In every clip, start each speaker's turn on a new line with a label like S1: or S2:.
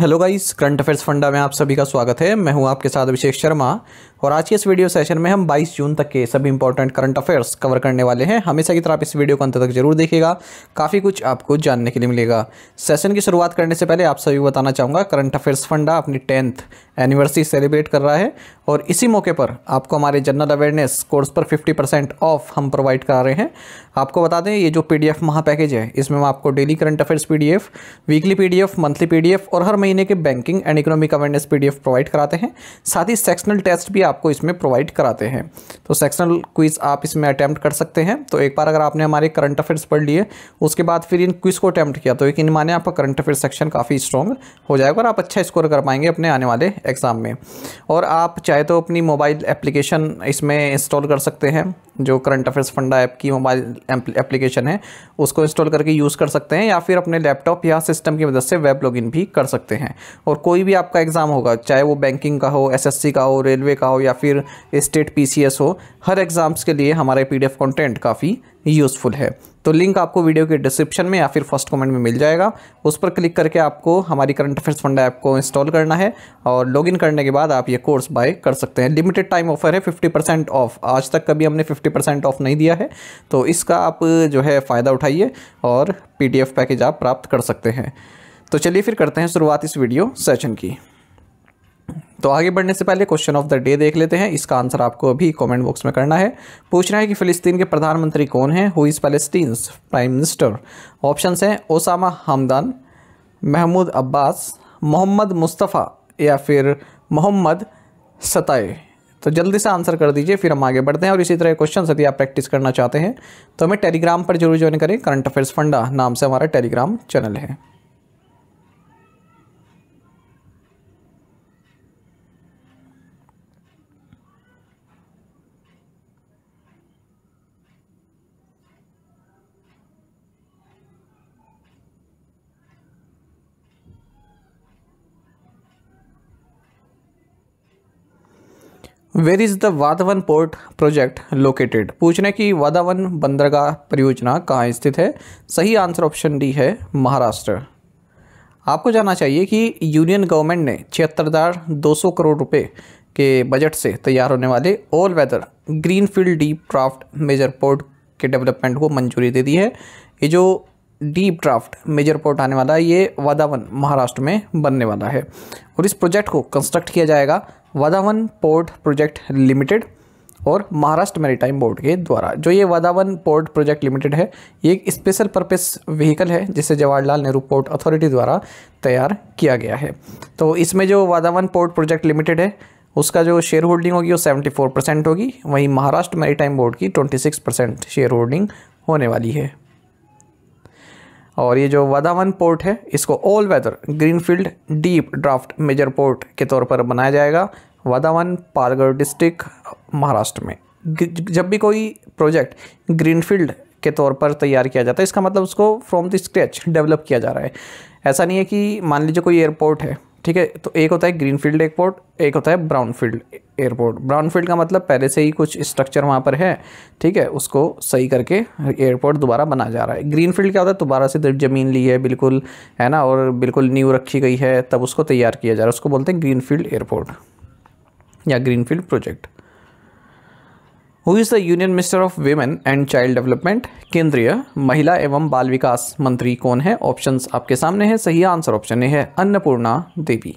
S1: Hello guys current affairs फंडा में आप सभी का स्वागत है मैं हूं आपके साथ अभिषेक शर्मा और आज के इस वीडियो सेशन में हम 22 जून तक के सभी इंपॉर्टेंट करंट अफेयर्स कवर करने वाले हैं हमेशा की तरह आप इस वीडियो को अंत तक जरूर देखिएगा काफ़ी कुछ आपको जानने के लिए मिलेगा सेशन की शुरुआत करने से पहले आप सभी को बताना चाहूँगा करंट अफेयर्स फंडा अपनी टेंथ एनिवर्सरी सेलिब्रेट कर रहा है और इसी मौके पर आपको हमारे जनरल अवेयरनेस कोर्स पर फिफ्टी परसेंट ऑफ हम प्रोवाइड करा रहे हैं आपको बता दें ये जो पी डी एफ महा पैकेज है इसमें हम आपको daily current affairs P weekly P monthly P और हर महीने महीने के banking and economic awareness PDF provide कराते हैं साथ ही सेक्शनल टेस्ट भी आपको इसमें प्रोवाइड कराते हैं तो सेक्शनल क्विज आप इसमें अटैम्प्ट कर सकते हैं तो एक बार अगर आपने हमारे करंट अफेयर्स पढ़ लिए उसके बाद फिर इन क्विज को अटैम्प्ट किया तो इन माने आपका करंट अफेयर सेक्शन काफ़ी स्ट्रॉन्ग हो जाएगा और आप अच्छा स्कोर कर पाएंगे अपने आने वाले एग्ज़ाम में और आप चाहे तो अपनी मोबाइल एप्लीकेशन इसमें इंस्टॉल कर सकते हैं जो करंट अफेयर्स फंडा ऐप की मोबाइल एप्लीकेशन है उसको इंस्टॉल करके यूज़ कर सकते हैं या फिर अपने लैपटॉप या सिस्टम की मदद से वेब लॉगिन भी कर सकते हैं सकते हैं और कोई भी आपका एग्ज़ाम होगा चाहे वो बैंकिंग का हो एसएससी का हो रेलवे का हो या फिर स्टेट पीसीएस हो हर एग्ज़ाम्स के लिए हमारे पीडीएफ कंटेंट काफ़ी यूज़फुल है तो लिंक आपको वीडियो के डिस्क्रिप्शन में या फिर फर्स्ट कमेंट में मिल जाएगा उस पर क्लिक करके आपको हमारी करंट अफेयर्स फंड ऐप को इंस्टॉल करना है और लॉगिन करने के बाद आप ये कोर्स बाय कर सकते हैं लिमिटेड टाइम ऑफर है 50 परसेंट ऑफ आज तक कभी हमने 50 परसेंट ऑफ नहीं दिया है तो इसका आप जो है फ़ायदा उठाइए और पी पैकेज आप प्राप्त कर सकते हैं तो चलिए फिर करते हैं शुरुआत इस वीडियो सेशन की तो आगे बढ़ने से पहले क्वेश्चन ऑफ द डे देख लेते हैं इसका आंसर आपको अभी कमेंट बॉक्स में करना है पूछना है कि फ़िलिस्तीन के प्रधानमंत्री कौन हैं हु इज़ फलस्तीन प्राइम मिनिस्टर ऑप्शन हैं Osama Hamdan Mahmoud Abbas Mohammad Mustafa या फिर मोहम्मद सताए तो जल्दी से आंसर कर दीजिए फिर हम आगे बढ़ते हैं और इसी तरह क्वेश्चन यदि आप प्रैक्टिस करना चाहते हैं तो हमें टेलीग्राम पर जरूर ज्वाइन करें करंट अफेयर्स फंडा नाम से हमारा टेलीग्राम चैनल है where is the Vadhavan port project located पूछने की वादावन बंदरगाह परियोजना कहाँ स्थित है सही आंसर ऑप्शन डी है महाराष्ट्र आपको जानना चाहिए कि यूनियन गवर्नमेंट ने छिहत्तर हज़ार दो सौ करोड़ रुपए के बजट से तैयार होने वाले all weather green field deep draft major port के डेवलपमेंट को मंजूरी दे दी है ये जो डीप ड्राफ्ट मेजर पोर्ट आने वाला है ये वादावन महाराष्ट्र में बनने वाला है और इस प्रोजेक्ट को कंस्ट्रक्ट किया जाएगा वादावन पोर्ट प्रोजेक्ट लिमिटेड और महाराष्ट्र मैरीटाइम बोर्ड के द्वारा जो ये वादावन पोर्ट प्रोजेक्ट लिमिटेड है ये एक स्पेशल पर्पस व्हीकल है जिसे जवाहरलाल नेहरू पोर्ट अथॉरिटी द्वारा तैयार किया गया है तो इसमें जो वादावन पोर्ट प्रोजेक्ट लिमिटेड है उसका जो शेयर होल्डिंग होगी वो सेवेंटी फोर परसेंट होगी वहीं महाराष्ट्र मैरीटाइम बोर्ड की twenty six percent share holding होने वाली है और ये जो वादावन पोर्ट है इसको all weather greenfield deep draft major port के तौर पर बनाया जाएगा वादावन पालगढ़ डिस्ट्रिक्ट महाराष्ट्र में जब भी कोई प्रोजेक्ट ग्रीनफील्ड के तौर पर तैयार किया जाता है इसका मतलब उसको फ्रॉम द स्क्रैच डेवलप किया जा रहा है ऐसा नहीं है कि मान लीजिए कोई एयरपोर्ट है ठीक है तो एक होता है ग्रीन फील्ड एयरपोर्ट एक होता है brown field airport brown field का मतलब पहले से ही कुछ स्ट्रक्चर वहाँ पर है ठीक है उसको सही करके एयरपोर्ट दोबारा बना जा रहा है ग्रीन फील्ड क्या होता है दोबारा से तो ज़मीन ली है बिल्कुल है ना और बिल्कुल न्यू रखी गई है तब उसको तैयार किया जा रहा है उसको बोलते हैं ग्रीन फील्ड एयरपोर्ट या green field project who is the union minister of women and child development केंद्रीय महिला एवं बाल विकास मंत्री कौन है ऑप्शन आपके सामने है सही आंसर ऑप्शन ए है अन्नपूर्णा देवी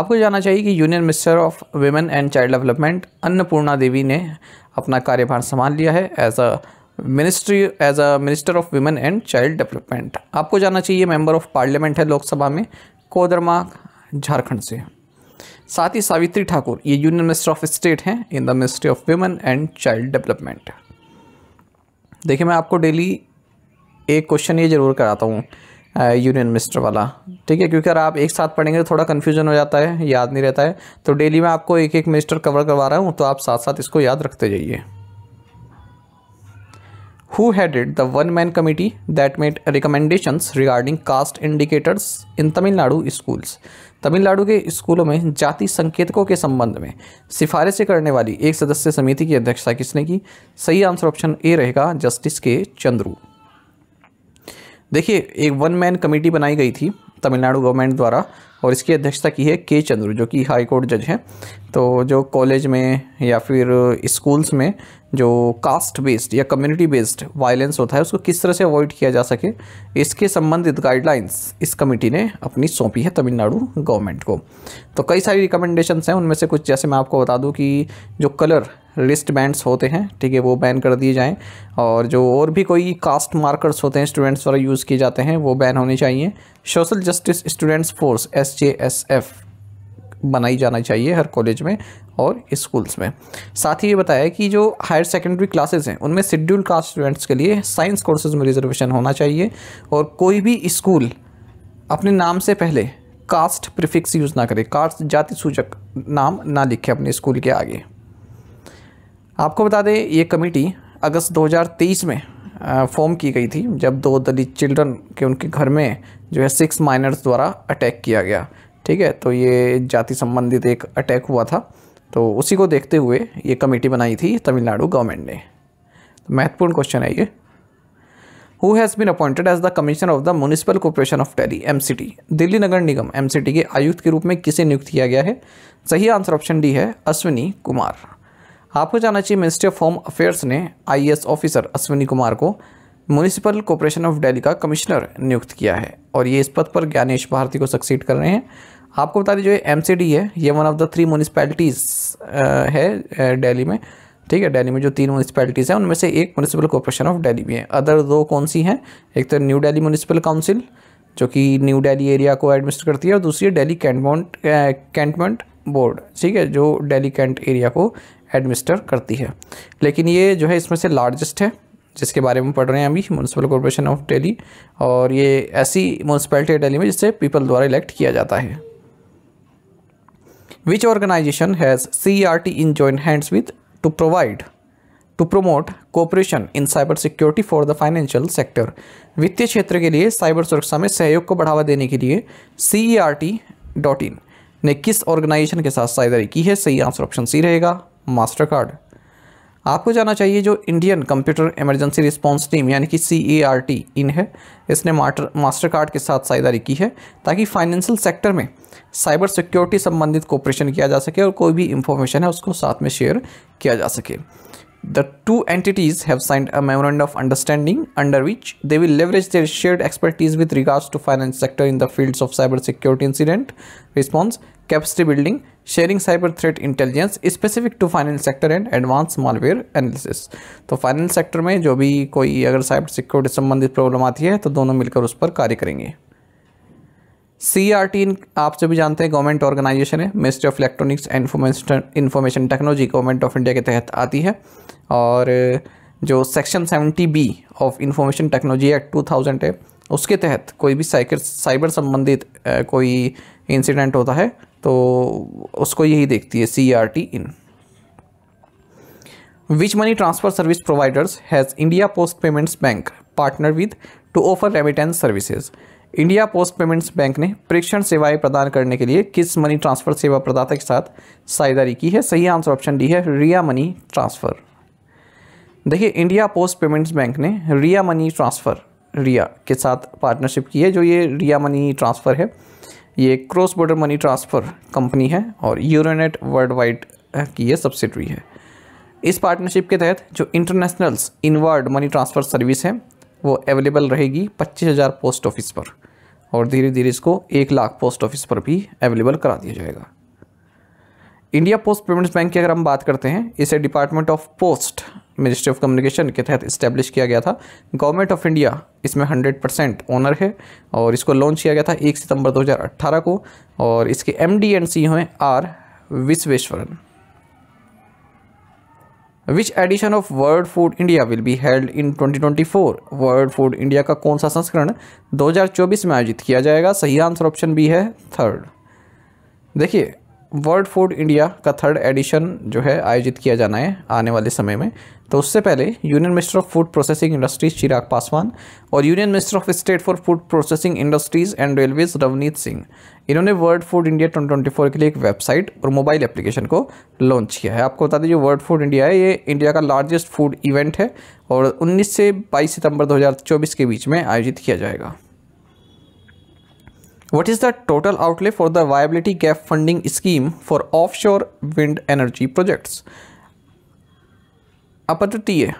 S1: आपको जाना चाहिए कि union minister of women and child development Annapurna Devi ने अपना कार्यभार संभाल लिया है as a ministry as a minister of women and child development आपको जाना चाहिए मेंबर ऑफ पार्लियामेंट है लोकसभा में कोदरमा झारखंड से साथ ही सावित्री ठाकुर ये यूनियन मिनिस्टर ऑफ स्टेट हैं in the ministry of women and child development देखिए मैं आपको डेली एक क्वेश्चन ये ज़रूर कराता हूँ यूनियन मिनिस्टर वाला ठीक है क्योंकि अगर आप एक साथ पढ़ेंगे तो थोड़ा कन्फ्यूजन हो जाता है याद नहीं रहता है तो डेली मैं आपको एक एक मिनिस्टर कवर करवा रहा हूँ तो आप साथ साथ इसको याद रखते जाइए who headed the one man committee that made recommendations regarding caste indicators in Tamil Nadu Tamil Nadu के स्कूलों में जाति संकेतकों के संबंध में सिफारिशें करने वाली एक सदस्य समिति की अध्यक्षता किसने की सही आंसर ऑप्शन ए रहेगा जस्टिस के चंद्रू देखिए एक वन मैन कमेटी बनाई गई थी तमिलनाडु गवर्नमेंट द्वारा और इसकी अध्यक्षता की है के चंद्र जो कि हाई कोर्ट जज हैं तो जो कॉलेज में या फिर स्कूल्स में जो कास्ट बेस्ड या कम्युनिटी बेस्ड वायलेंस होता है उसको किस तरह से अवॉइड किया जा सके इसके संबंधित गाइडलाइंस इस कमेटी ने अपनी सौंपी है तमिलनाडु गवर्नमेंट को तो कई सारी रिकमेंडेशंस हैं उनमें से कुछ जैसे मैं आपको बता दूं कि जो कलर रिस्ट बैंड्स होते हैं ठीक है वो बैन कर दिए जाएं और जो और भी कोई कास्ट मार्कर्स होते हैं स्टूडेंट्स द्वारा यूज़ किए जाते हैं वो बैन होने चाहिए social justice students force S J S F बनाई जाना चाहिए हर कॉलेज में और स्कूल्स में साथ ही ये बताया कि जो हायर सेकेंडरी क्लासेस हैं उनमें शेड्यूल कास्ट स्टूडेंट्स के लिए साइंस कोर्सेज में रिजर्वेशन होना चाहिए और कोई भी स्कूल अपने नाम से पहले कास्ट प्रिफिक्स यूज़ ना करे कास्ट जाति सूचक नाम ना लिखे अपने स्कूल के आगे आपको बता दें ये कमेटी अगस्त 2023 में फॉर्म की गई थी जब दो दलित चिल्ड्रन के उनके घर में जो है सिक्स माइनर्स द्वारा अटैक किया गया ठीक है तो ये जाति संबंधित एक अटैक हुआ था तो उसी को देखते हुए ये कमेटी बनाई थी तमिलनाडु गवर्नमेंट ने तो महत्वपूर्ण क्वेश्चन है ये who has been appointed as the commissioner of the municipal corporation of Delhi M Delhi नगर निगम एम के आयुक्त के रूप में किसे नियुक्त किया गया है सही आंसर ऑप्शन डी है अश्विनी कुमार आपको जाना चाहिए मिनिस्ट्री ऑफ होम अफेयर्स ने आईएएस ऑफिसर अश्विनी कुमार को म्यूनिसिपल कॉरपोरेशन ऑफ दिल्ली का कमिश्नर नियुक्त किया है और ये इस पद पर ज्ञानेश भारती को सक्सीड कर रहे हैं आपको बता दें जो एम है ये one of the three municipalities है डेली में ठीक है डेली में जो तीन म्यूनसिपैलिटीज़ हैं उनमें से एक म्यूनसिपल कॉरपोरेशन ऑफ डेली भी है अदर दो कौन सी हैं एक तो न्यू डेली म्यूनसिपल काउंसिल जो कि न्यू डेली एरिया को एडमिनिस्टर करती है और दूसरी है डेली कैंटमेंट कैंटमेंट बोर्ड ठीक है जो डेली कैंट एरिया को एडमिनिस्टर करती है लेकिन ये जो है इसमें से लार्जेस्ट है जिसके बारे में पढ़ रहे हैं अभी म्यूनसिपल कॉरपोरेशन ऑफ डेली और ये ऐसी म्यूनसिपैलिटी है डेली में जिससे पीपल द्वारा इलेक्ट किया जाता है which organisation has C R T in joint hands with to provide to promote cooperation in cyber security for the financial sector वित्तीय क्षेत्र के लिए साइबर सुरक्षा में सहयोग को बढ़ावा देने के लिए C E R T dot in ने किस ऑर्गेनाइजेशन के साथ साझेदारी की है सही आंसर ऑप्शन सी रहेगा मास्टर कार्ड आपको जाना चाहिए जो Indian computer emergency response team यानी कि सी ए आर टी इन है इसने मार्टर मास्टर कार्ड के साथ साझेदारी की है ताकि फाइनेंशियल सेक्टर में साइबर सिक्योरिटी संबंधित कोऑपरेशन किया जा सके और कोई भी इंफॉर्मेशन है उसको साथ में शेयर किया जा सके the two entities have signed a memorandum of understanding under which they will leverage their share expertise with regards to finance sector in the fields of cyber security incident response capacity building, sharing cyber threat intelligence specific to finance sector and advanced malware analysis. तो finance sector में जो भी कोई अगर cyber security संबंधित problem आती है तो दोनों मिलकर उस पर कार्य करेंगे सी आर टी आप सभी जानते हैं गवर्नमेंट ऑर्गेनाइजेशन है ministry of electronics and information technology government of India के तहत आती है और जो section seventy B of information technology act two thousand है उसके तहत कोई भी साइकर साइबर संबंधित कोई इंसिडेंट होता है तो उसको यही देखती है C R T in which money transfer service providers has India post payments bank partner with to offer remittance services India post payments bank ने प्रेक्षण सेवाएं प्रदान करने के लिए किस मनी ट्रांसफ़र सेवा प्रदाता के साथ साझेदारी की है सही आंसर ऑप्शन डी है रिया मनी ट्रांसफ़र देखिए इंडिया पोस्ट पेमेंट्स बैंक ने रिया मनी ट्रांसफ़र रिया के साथ पार्टनरशिप की है जो ये रिया मनी ट्रांसफ़र है ये cross border money transfer company है और यूरोनेट वर्ल्ड वाइड की ये सब्सिडरी है इस पार्टनरशिप के तहत जो internationals inward money transfer service है वो अवेलेबल रहेगी पच्चीस हज़ार पोस्ट ऑफिस पर और धीरे धीरे इसको एक लाख पोस्ट ऑफिस पर भी अवेलेबल करा दिया जाएगा इंडिया पोस्ट पेमेंट्स बैंक की अगर हम बात करते हैं इसे department of post ministry of communication के तहत इस्टेब्लिश किया गया था गवर्नमेंट ऑफ इंडिया इसमें 100 परसेंट ओनर है और इसको लॉन्च किया गया था 1 सितंबर 2018 को और इसके एम डी एंड सी हैं R Vishweshwaran which edition of world food India will be held in 2024 world food India का कौन सा संस्करण 2024 में आयोजित किया जाएगा सही आंसर ऑप्शन बी है थर्ड देखिए वर्ल्ड फूड इंडिया का थर्ड एडिशन जो है आयोजित किया जाना है आने वाले समय में तो उससे पहले union minister of food processing industries Chirag Paswan और union minister of state for food processing industries and railways Ravneet Singh इन्होंने वर्ल्ड फूड इंडिया 2024 के लिए एक वेबसाइट और मोबाइल एप्लीकेशन को लॉन्च किया है आपको बता दें जो वर्ल्ड फूड इंडिया है ये इंडिया का लार्जेस्ट फूड इवेंट है और 19 से 22 सितंबर 2024 के बीच में आयोजित किया जाएगा What is the total outlay for the viability gap funding scheme for offshore wind energy projects? अपतटीय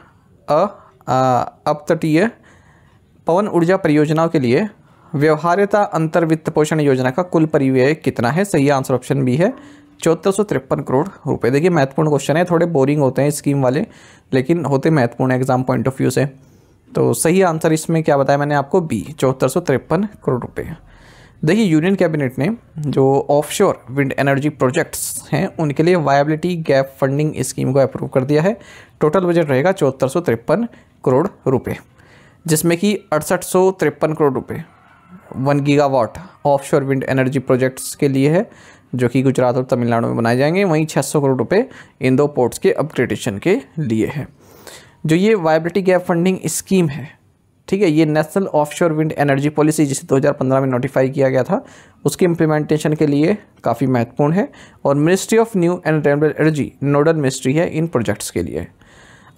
S1: अपतटीय पवन ऊर्जा परियोजनाओं के लिए व्यवहार्यता अंतर वित्त पोषण योजना का कुल परिव्यय कितना है सही आंसर ऑप्शन बी है चौहत्तर सौ तिरपन करोड़ रुपए देखिए महत्वपूर्ण क्वेश्चन है थोड़े बोरिंग होते हैं स्कीम वाले लेकिन होते महत्वपूर्ण एग्जाम पॉइंट ऑफ व्यू से तो सही आंसर इसमें क्या बताया मैंने आपको बी चौहत्तर सौ तिरपन करोड़ रुपये देखिए यूनियन कैबिनेट ने जो ऑफशोर विंड एनर्जी प्रोजेक्ट्स हैं उनके लिए वायबिलिटी गैप फंडिंग स्कीम को अप्रूव कर दिया है टोटल बजट रहेगा चौहत्तर करोड़ रुपए जिसमें कि अड़सठ करोड़ रुपए one gigawatt offshore wind energy projects के लिए है जो कि गुजरात और तमिलनाडु में बनाए जाएंगे वहीं 600 करोड़ रुपए इन दो पोर्ट्स के अपग्रेडेशन के लिए है जो ये वायबिलिटी गैप फंडिंग स्कीम है ठीक है ये national offshore wind energy policy जिसे 2015 में नोटिफाई किया गया था उसकी इम्प्लीमेंटेशन के लिए काफ़ी महत्वपूर्ण है और ministry of new and renewable energy nodal ministry है इन प्रोजेक्ट्स के लिए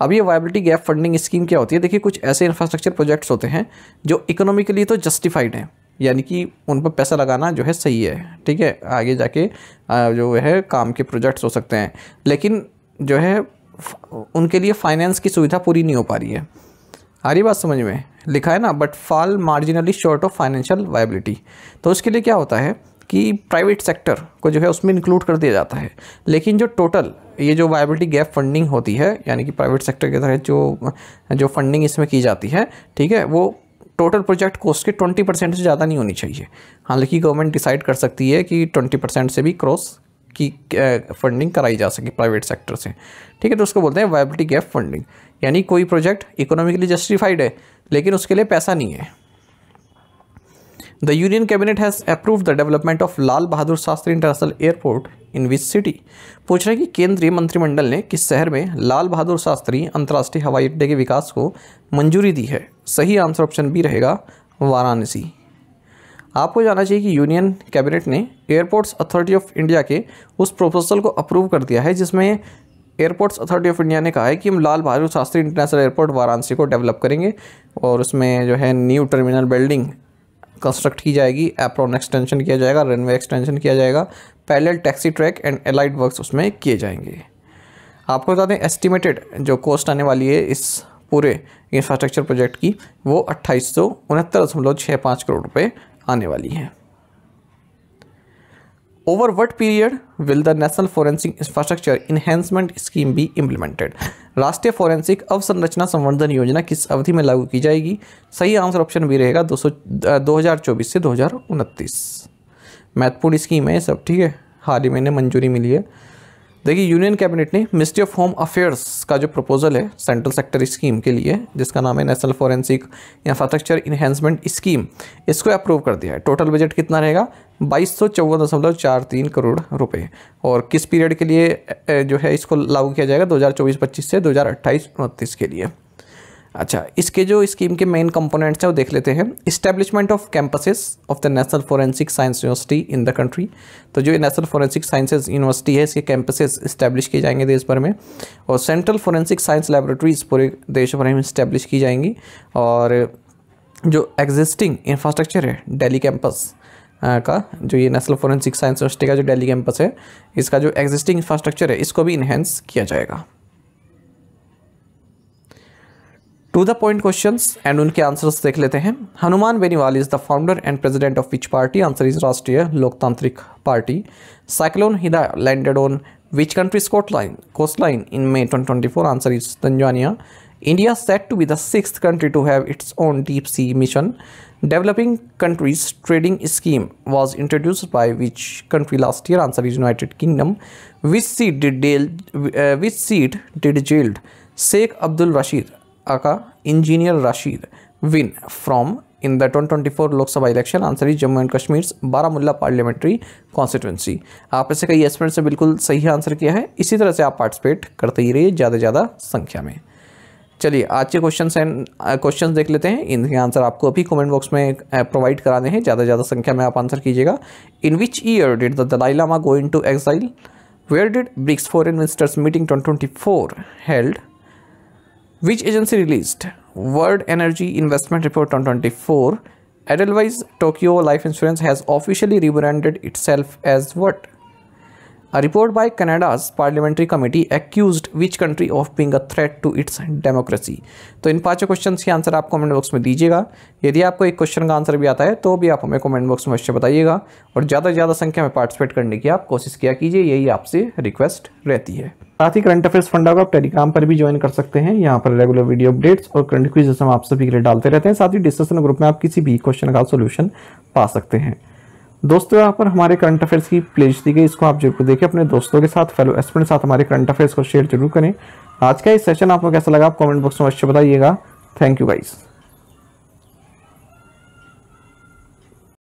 S1: अब ये वायबिलिटी गैप फंडिंग स्कीम क्या होती है देखिए कुछ ऐसे इंफ्रास्ट्रक्चर प्रोजेक्ट्स होते हैं जो इकोनॉमिकली तो जस्टिफाइड हैं यानी कि उन पर पैसा लगाना जो है सही है ठीक है आगे जाके जो है काम के प्रोजेक्ट्स हो सकते हैं लेकिन जो है उनके लिए फाइनेंस की सुविधा पूरी नहीं हो पा रही है आ रही बात समझ में लिखा है ना but fall marginally short of financial viability तो उसके लिए क्या होता है कि प्राइवेट सेक्टर को जो है उसमें इंक्लूड कर दिया जाता है लेकिन जो टोटल ये जो वायबिलिटी गैप फंडिंग होती है यानी कि प्राइवेट सेक्टर के तहत जो जो फंडिंग इसमें की जाती है ठीक है वो टोटल प्रोजेक्ट कोस्ट के ट्वेंटी परसेंट से ज़्यादा नहीं होनी चाहिए हालांकि गवर्नमेंट डिसाइड कर सकती है कि ट्वेंटी परसेंट से भी क्रॉस की फंडिंग कराई जा सके प्राइवेट सेक्टर से ठीक है तो उसको बोलते हैं वायबिलिटी गैप फंडिंग यानी कोई प्रोजेक्ट इकोनॉमिकली जस्टिफाइड है लेकिन उसके लिए पैसा नहीं है the union cabinet has approve the development of Lal Bahadur Shastri international airport in which city पूछ रहे हैं कि केंद्रीय मंत्रिमंडल ने किस शहर में लाल बहादुर शास्त्री अंतर्राष्ट्रीय हवाई अड्डे के विकास को मंजूरी दी है सही आंसर ऑप्शन बी रहेगा वाराणसी आपको जाना चाहिए कि यूनियन कैबिनेट ने एयरपोर्ट्स अथॉरिटी ऑफ इंडिया के उस प्रपोजल को अप्रूव कर दिया है जिसमें एयरपोर्ट्स अथॉरिटी ऑफ इंडिया ने कहा है कि हम लाल बहादुर शास्त्री इंटरनेशनल एयरपोर्ट वाराणसी को डेवलप करेंगे और उसमें जो है न्यू टर्मिनल बिल्डिंग कंस्ट्रक्ट की जाएगी एप्रॉन एक्सटेंशन किया जाएगा रनवे एक्सटेंशन किया जाएगा parallel taxi track and allied works उसमें किए जाएंगे आपको बता दें एस्टिमेटेड जो कॉस्ट आने वाली है इस पूरे इंफ्रास्ट्रक्चर प्रोजेक्ट की वो अट्ठाईस सौ उनहत्तर दशमलव छः पाँच करोड़ रुपये आने वाली हैं over what period will the national forensic infrastructure enhancement scheme भी इम्प्लीमेंटेड राष्ट्रीय फोरेंसिक अवसंरचना संवर्धन योजना किस अवधि में लागू की जाएगी सही आंसर ऑप्शन भी रहेगा दो सौ दो हज़ार चौबीस से दो हज़ार उनतीस महत्वपूर्ण स्कीम है सब ठीक है हाल ही में मंजूरी मिली है देखिए यूनियन कैबिनेट ने मिनिस्ट्री ऑफ होम अफेयर्स का जो प्रपोजल है सेंट्रल सेक्टर स्कीम के लिए जिसका नाम है national forensic infrastructure enhancement scheme इसको अप्रूव कर दिया है टोटल बजट कितना रहेगा बाईस करोड़ रुपए और किस पीरियड के लिए जो है इसको लागू किया जाएगा 2024-25 से 2028-29 के लिए अच्छा इसके जो स्कीम के मेन कंपोनेंट्स हैं वो देख लेते हैं establishment of campuses of the national forensic science university in the country तो जो नेशनल फोरेंसिक साइंसेज यूनिवर्सिटी है इसके कैंपसेस इस्टेब्लिश किए जाएंगे देश भर में और सेंट्रल फोरेंसिक साइंस लेबोरेटरीज पूरे देश भर में इस्टेब्लिश की जाएंगी और जो एग्जिस्टिंग इंफ्रास्ट्रक्चर है डेली कैंपस का जो ये नेशनल फोरेंसिक साइंस यूनिवर्सिटी का जो डेली कैंपस है इसका जो एग्जिस्टिंग इंफ्रास्ट्रक्चर है इसको भी इन्हेंस किया जाएगा to the point question and उनके आंसर्स देख लेते Hanuman Hanuman Beniwal is the founder and president of which party? Answer is राष्ट्रीय Loktantrik Party. Cyclone Hina landed on which country's coastline, in May 2024? Answer is Tanzania. India said to be the sixth country to have its own deep sea mission. Developing countries trading scheme was introduced by which country last year? Answer is United Kingdom. Which seat did jailed, uh, which seat did jailed Sheikh Abdul Rashid aka engineer Rashid win from in the 2024 Lok Sabha election answer is Jammu and Kashmir Baramulla parliamentary constituency आप ऐसे कई एस्पेंट से बिल्कुल सही answer किया है इसी तरह से आप पार्टिसिपेट करते ही रहिए ज़्यादा से ज़्यादा संख्या में चलिए आज के क्वेश्चन एंड क्वेश्चन देख लेते हैं इनके आंसर आपको अभी कमेंट बॉक्स में प्रोवाइड कराने हैं ज़्यादा से ज़्यादा संख्या में आप आंसर कीजिएगा in which year did the Dalai Lama go in to exile where did BRICS for ministers meeting twenty twenty four held Which agency released World Energy Investment Report on 24? Edelweiss Tokyo Life Insurance has officially rebranded itself as what? A report by Canada's parliamentary committee accused which country of being a threat to its democracy. तो इन पांचों question के answer आप comment box में दीजिएगा यदि आपको एक question का आंसर भी आता है तो भी आप हमें कमेंट बॉक्स में अवश्य बताइएगा और ज़्यादा से ज़्यादा संख्या में पार्टिसिपेट करने की आप कोशिश किया कीजिए यही आपसे रिक्वेस्ट रहती है साथ ही करंट अफेयर्स फंडा को आप टेलीग्राम पर भी ज्वाइन कर सकते हैं यहाँ पर रेगुलर वीडियो अपडेट्स और करंट क्विजेस हम आप सभी के लिए डालते रहते हैं साथ ही डिस्कशन ग्रुप में आप किसी भी क्वेश्चन का सोल्यूशन पा सकते हैं दोस्तों यहाँ पर हमारे करंट अफेयर्स की प्लेज दी गई इसको आप जरूर देखें अपने दोस्तों के साथ फेलो के साथ हमारे करंट अफेयर्स को शेयर जरूर करें आज का ये सेशन आपको कैसा लगा आप कमेंट बॉक्स में अवश्य बताइएगा थैंक यू गाइज